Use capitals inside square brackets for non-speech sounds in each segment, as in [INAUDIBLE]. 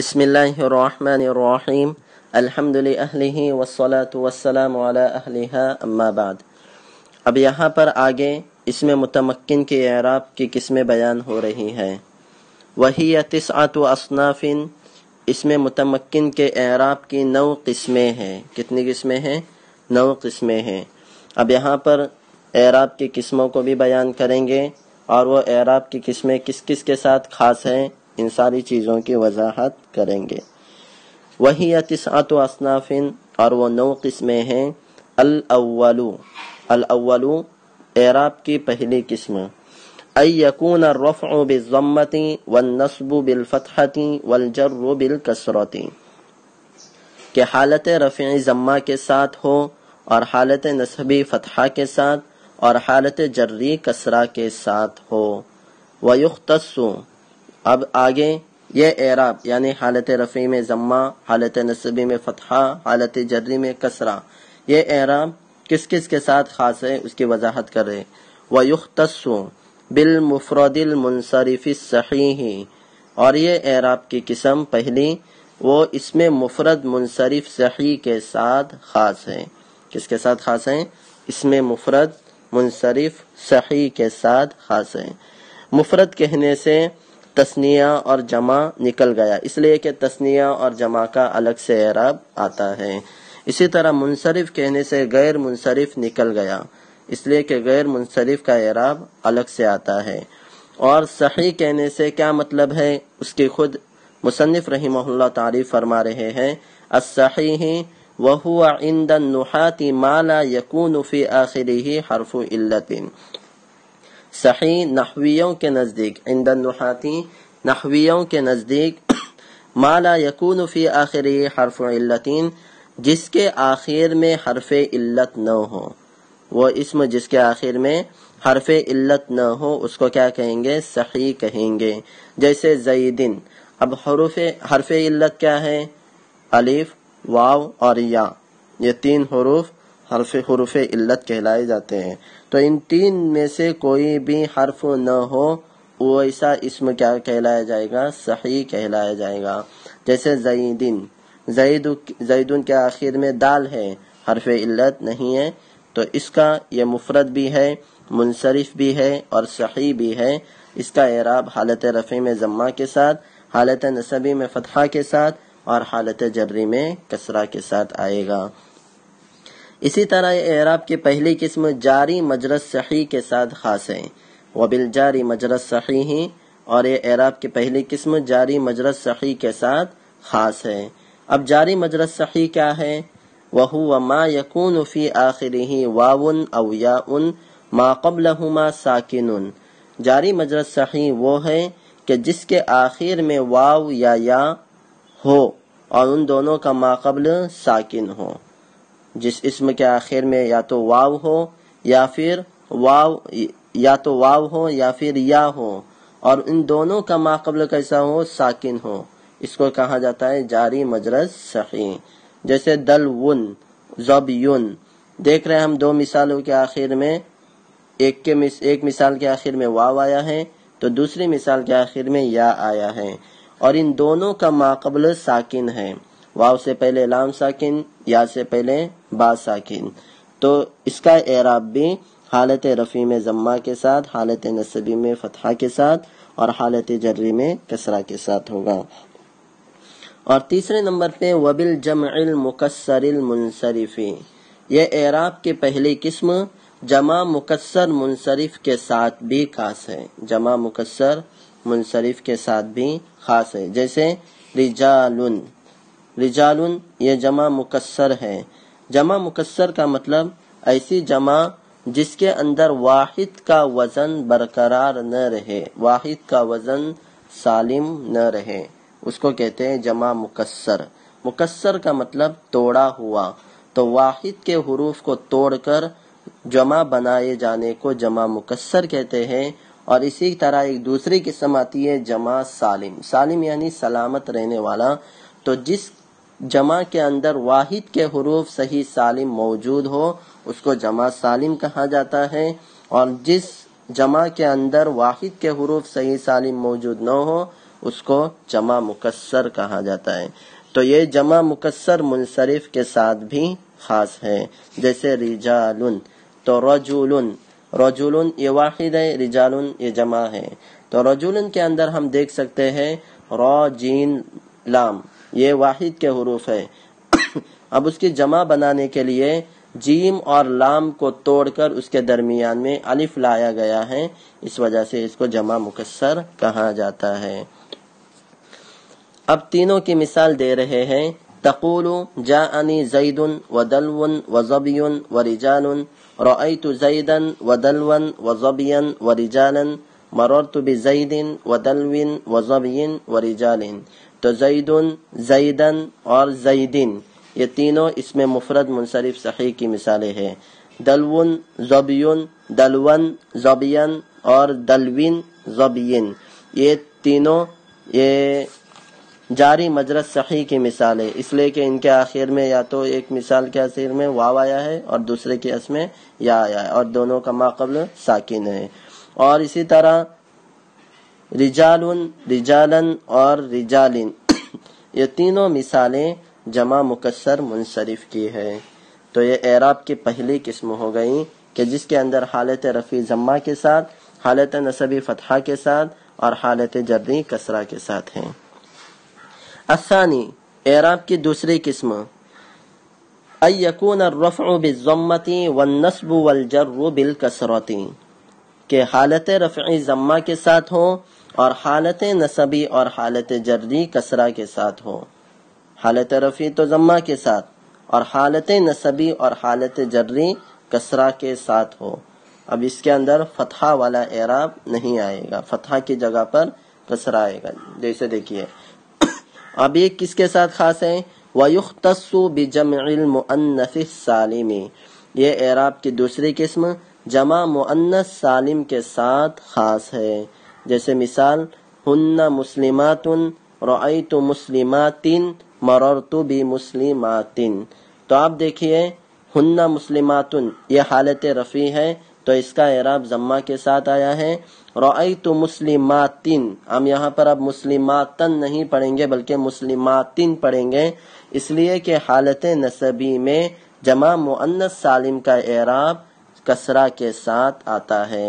بسم اللہ الرحمن الرحیم الحمد للیہ وسلاۃ وسلم علیہ بعد اب یہاں پر آگے اس میں متمکن کے عراب کی قسمیں بیان ہو رہی ہیں وہی تسعت و اصنافن اس میں متمکن کے اعراب کی نو قسمیں ہیں کتنی قسمیں ہیں نو قسمیں ہیں اب یہاں پر اعراب کی قسموں کو بھی بیان کریں گے اور وہ اعراب کی قسمیں کس کس کے ساتھ خاص ہیں ان ساری چیزوں کی وضاحت کریں گے وہی تسعت و اصنافن اور وہ نو قسمیں ہیں الاولو الاولو اعراب کی پہلی قسم ای یکون الرفع بالضمت والنصب بالفتحت والجر بالکسرت کہ حالت رفع زمہ کے ساتھ ہو اور حالت نصبی فتحہ کے ساتھ اور حالت جری کسرہ کے ساتھ ہو ویختص اب آگے یہ اعراب یعنی حالت رفیع میں ضمہ حالت نصبی میں فتحہ حالت جری میں کسرہ یہ اعراب کس کس کے ساتھ خاص ہے اس کی وضاحت کر رہے بِالْمُفْرَدِ الْمُنصَرِفِ صحیح اور یہ اعراب کی قسم پہلی وہ اس میں مفرد منصرف صحیح کے ساتھ خاص ہے کس کے ساتھ خاص ہے اس میں مفرد منصرف صحیح کے ساتھ خاص ہے مفرد کہنے سے تسنیہ اور جمع نکل گیا اس لیے کہ تسنیہ اور جمع کا الگ سے عرب آتا ہے اسی طرح منصرف کہنے سے غیر منصرف نکل گیا اس لیے کہ غیر منصرف کا اعراب الگ سے آتا ہے اور صحیح کہنے سے کیا مطلب ہے اس کی خود مصنف رحمہ اللہ تعریف فرما رہے ہیں الصحیح مَا لَا يَكُونُ فِي آخِرِهِ حرف اللہ صحیح نحویوں کے نزدیک عند النحاتی نحویوں کے نزدیک [CLEARS THROAT] مالا یقون حرف علتین جس کے آخر میں حرف علت نہ ہو وہ اسم جس کے آخر میں حرف علت نہ ہو اس کو کیا کہیں کہیں گے صحیح گے جیسے زیدن اب حروف حرف علت کیا ہے علیف واو اور یا یہ تین حروف حرف حروف علت کہلائے جاتے ہیں تو ان تین میں سے کوئی بھی حرف نہ ہو ایسا اسم کیا کہلایا جائے گا صحیح جائے گا جیسے کے آخر میں دال ہے حرف علت نہیں ہے تو اس کا یہ مفرد بھی ہے منصرف بھی ہے اور صحیح بھی ہے اس کا اعراب حالت رفیع میں زمہ کے ساتھ حالت نصبی میں فتحہ کے ساتھ اور حالت جری میں کسرہ کے ساتھ آئے گا اسی طرح یہ عراب کی پہلی قسم جاری مجرس صحیح کے ساتھ خاص ہے و جاری مجرس صحیح اور یہ اعراب کی پہلی قسم جاری مجرس صحیح کے ساتھ خاص ہے اب جاری مجرس صحیح کیا ہے وہ یقون فی آخری ہی وَاوٌ او یا ان ما سَاكِنٌ ساکن جاری مجرس صحیح وہ ہے کہ جس کے آخر میں واو یا یا ہو اور ان دونوں کا ما قبل ساکن ہو جس اسم کے آخر میں یا تو واو ہو یا پھر واو یا تو واو ہو یا پھر یا ہو اور ان دونوں کا ما قبل کیسا ہو ساکن ہو اس کو کہا جاتا ہے جاری مجرس جیسے دل ون ضب یون دیکھ رہے ہم دو مثالوں کے آخر میں ایک مثال کے آخر میں واو آیا ہے تو دوسری مثال کے آخر میں یا آیا ہے اور ان دونوں کا ماقبل ساکن ہے واو سے پہلے لام ساکن یا سے پہلے با ساکن تو اس کا اعراب بھی حالت رفیع زمہ کے ساتھ حالت نصبی میں فتحہ کے ساتھ اور حالت جری میں کسرہ کے ساتھ ہوگا اور تیسرے نمبر پہ وبل جمع المکسر المنصرفی یہ اعراب کی پہلی قسم جمع مکسر منصرف کے ساتھ بھی خاص ہے جمع مکسر منصرف کے ساتھ بھی خاص ہے جیسے رجالن رجالن یہ جمع مکسر ہے جمع مکسر کا مطلب ایسی جمع جس کے اندر واحد کا وزن برقرار نہ رہے واحد کا وزن سالم نہ رہے اس کو کہتے ہیں جمع مکسر مکسر کا مطلب توڑا ہوا تو واحد کے حروف کو توڑ کر جمع بنائے جانے کو جمع مکسر کہتے ہیں اور اسی طرح ایک دوسری قسم آتی ہے جمع سالم سالم یعنی سلامت رہنے والا تو جس جمع کے اندر واحد کے حروف صحیح سالم موجود ہو اس کو جمع سالم کہا جاتا ہے اور جس جمع کے اندر واحد کے حروف صحیح سالم موجود نہ ہو اس کو جمع مکسر کہا جاتا ہے تو یہ جمع مکسر منصرف کے ساتھ بھی خاص ہے جیسے رجالن تو رجولن رجولن یہ واحد ہے رجالن یہ جمع ہے تو رجولن کے اندر ہم دیکھ سکتے ہیں رو جین لام یہ واحد کے حروف ہے [COUGHS] اب اس کی جمع بنانے کے لیے جیم اور لام کو توڑ کر اس کے درمیان میں الف لایا گیا ہے اس وجہ سے اس کو جمع مکسر کہا جاتا ہے اب تینوں کی مثال دے رہے ہیں تقولو جا و وضب ورجال بزید و وضبین و ودلوین و ورجال تو زیدن زیدن اور زیدن یہ تینوں اس میں مفرد منصرف صحیح کی مثالیں ہیں دلون زبیون دلون زبین اور دلوین زبین یہ تینوں یہ جاری مجرس صحیح کی مثال ہے اس لیے کہ ان کے آخر میں یا تو ایک مثال کے آخر میں واو آیا ہے اور دوسرے کے اس میں یا آیا ہے اور دونوں کا ماقبل ساکن ہے اور اسی طرح رجالن رجالن اور رجالن یہ تینوں مثالیں جمع مکسر منصرف کی ہے تو یہ اعراب کی پہلی قسم ہو گئی کہ جس کے اندر حالت رفیع ضمہ کے ساتھ حالت نصبی فتحہ کے ساتھ اور حالت جردی کسرہ کے ساتھ ہیں الثانی اعراب کی دوسری قسم اور الرفع بالضمتی والنصب والجر بالکسرتی کہ حالت رفعی ضمہ کے ساتھ ہوں اور حالت نصبی اور حالت جری کسرہ کے ساتھ ہو حالت رفیع ضمہ کے ساتھ اور حالت نصبی اور حالت جرری کسرہ کے ساتھ ہو اب اس کے اندر فتحہ والا اعراب نہیں آئے گا فتحہ کی جگہ پر کسرہ آئے گا جیسے دیکھیے اب یہ کس کے ساتھ خاص ہے بِجَمْعِ السَّالِمِ یہ اعراب کی دوسری قسم جمع مؤنث سالم کے ساتھ خاص ہے جیسے مثال ہن مسلمات رعیت مسلمات مررت بی مسلمات تو آپ دیکھیے ہن مسلمات یہ حالت رفیع ہے تو اس کا اعراب زمہ کے ساتھ آیا ہے رعیت مسلمات ہم یہاں پر اب مسلماتن نہیں پڑھیں گے بلکہ مسلمات پڑھیں گے اس لیے کہ حالت نصبی میں جمع من سالم کا اعراب کسرہ کے ساتھ آتا ہے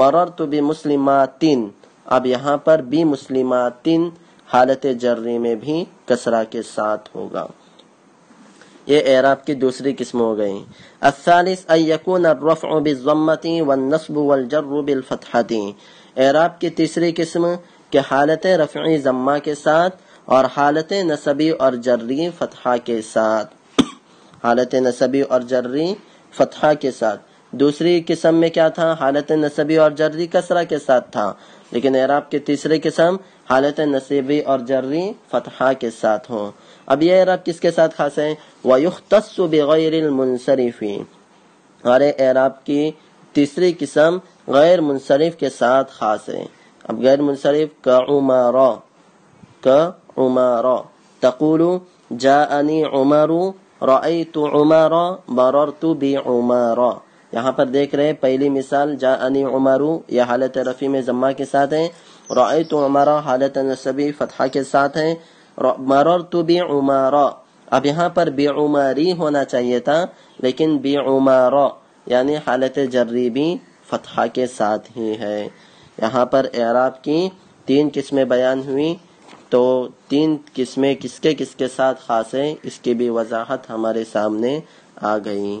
مرر تو مسلماتین اب یہاں پر مسلماتین حالت جرری میں بھی کسرہ کے ساتھ ہوگا یہ اعراب کی دوسری قسم ہو گئی الثالث الرفع و والنصب والجر جربی اعراب کی تیسری قسم کہ حالت رفعی زمہ کے ساتھ اور حالت نصبی اور جرری فتحہ کے ساتھ حالت نصبی اور جرری فتحہ کے ساتھ دوسری قسم میں کیا تھا حالت نصبی اور جرری کسرہ کے ساتھ تھا لیکن عراب کی تیسری قسم حالت نصبی اور جرری فتحہ کے ساتھ ہوں اب یہ عراب کس کے ساتھ خاص ہے بِغَيْرِ المنصریفی اور عراب کی تیسری قسم غیر منصرف کے ساتھ خاص ہے اب غیر منصرف کا عمار کا عمار تقول عمر ری تو عمارو یہاں پر دیکھ رہے پہلی مثال جا انی عمارو یہ حالت میں ضمہ کے ساتھ ہے رعیت تو حالت نصبی فتحہ کے ساتھ ہے تو بیمار اب یہاں پر بی عماری ہونا چاہیے تھا لیکن بی عمارو یعنی حالت جریبی فتحہ کے ساتھ ہی ہے یہاں پر اعراب کی تین قسمیں بیان ہوئی تو تین قسمیں کس کے کس کے ساتھ خاص ہیں اس کی بھی وضاحت ہمارے سامنے آ گئی